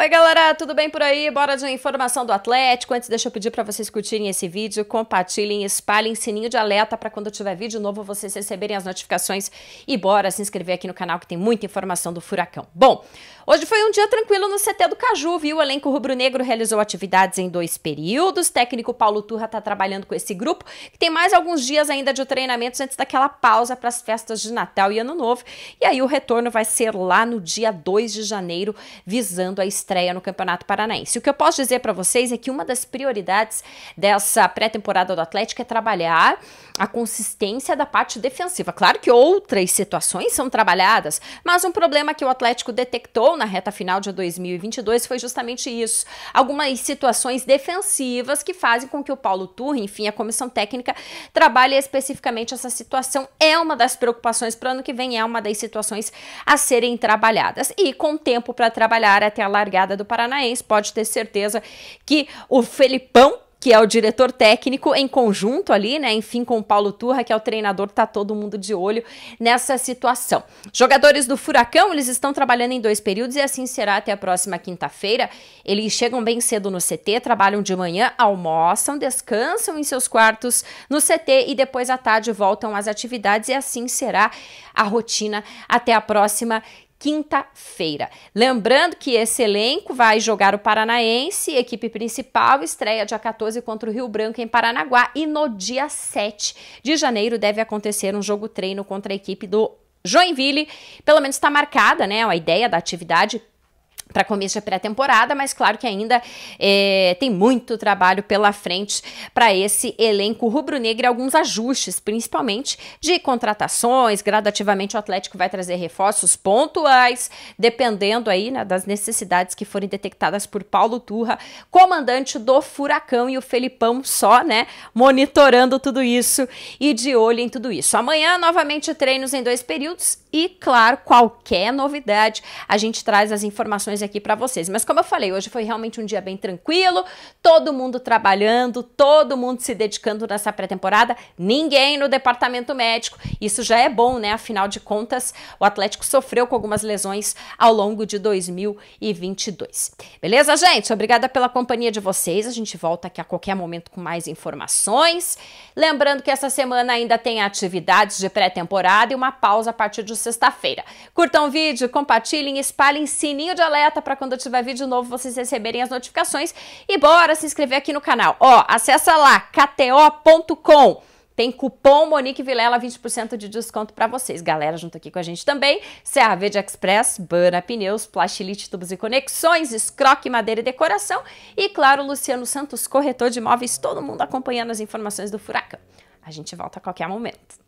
Oi, galera, tudo bem por aí? Bora de informação do Atlético. Antes, deixa eu pedir para vocês curtirem esse vídeo, compartilhem, espalhem sininho de alerta para quando tiver vídeo novo vocês receberem as notificações. E bora se inscrever aqui no canal que tem muita informação do Furacão. Bom, hoje foi um dia tranquilo no CT do Caju, viu? O elenco rubro-negro realizou atividades em dois períodos. O técnico Paulo Turra está trabalhando com esse grupo, que tem mais alguns dias ainda de treinamentos antes daquela pausa para as festas de Natal e Ano Novo. E aí o retorno vai ser lá no dia 2 de janeiro, visando a estreia no Campeonato Paranaense. O que eu posso dizer para vocês é que uma das prioridades dessa pré-temporada do Atlético é trabalhar a consistência da parte defensiva. Claro que outras situações são trabalhadas, mas um problema que o Atlético detectou na reta final de 2022 foi justamente isso. Algumas situações defensivas que fazem com que o Paulo Turri, enfim, a comissão técnica, trabalhe especificamente essa situação. É uma das preocupações para o ano que vem, é uma das situações a serem trabalhadas. E com tempo para trabalhar até a largada do Paranaense. Pode ter certeza que o Felipão que é o diretor técnico, em conjunto ali, né? Enfim, com o Paulo Turra, que é o treinador, tá todo mundo de olho nessa situação. Jogadores do Furacão, eles estão trabalhando em dois períodos e assim será até a próxima quinta-feira. Eles chegam bem cedo no CT, trabalham de manhã, almoçam, descansam em seus quartos no CT e depois à tarde voltam às atividades e assim será a rotina até a próxima quinta-feira. Lembrando que esse elenco vai jogar o Paranaense, equipe principal, estreia dia 14 contra o Rio Branco em Paranaguá e no dia 7 de janeiro deve acontecer um jogo treino contra a equipe do Joinville, pelo menos está marcada, né, a ideia da atividade para começo de pré-temporada, mas claro que ainda é, tem muito trabalho pela frente para esse elenco rubro-negro e alguns ajustes, principalmente de contratações. Gradativamente o Atlético vai trazer reforços pontuais, dependendo aí né, das necessidades que forem detectadas por Paulo Turra, comandante do Furacão e o Felipão só, né, monitorando tudo isso e de olho em tudo isso. Amanhã novamente treinos em dois períodos e claro, qualquer novidade, a gente traz as informações informações aqui para vocês. Mas como eu falei, hoje foi realmente um dia bem tranquilo, todo mundo trabalhando, todo mundo se dedicando nessa pré-temporada, ninguém no departamento médico. Isso já é bom, né? Afinal de contas, o Atlético sofreu com algumas lesões ao longo de 2022. Beleza, gente? Obrigada pela companhia de vocês. A gente volta aqui a qualquer momento com mais informações. Lembrando que essa semana ainda tem atividades de pré-temporada e uma pausa a partir de sexta-feira. Curtam o vídeo, compartilhem, espalhem sininho de alerta para quando eu tiver vídeo novo vocês receberem as notificações. E bora se inscrever aqui no canal. Ó, acessa lá kto.com. Tem cupom Monique Vilela, 20% de desconto para vocês. Galera, junto aqui com a gente também. Serra Verde Express, Bana Pneus, Plastilite, Tubos e Conexões, Escroque, Madeira e Decoração. E, claro, Luciano Santos, corretor de imóveis. Todo mundo acompanhando as informações do Furacão. A gente volta a qualquer momento.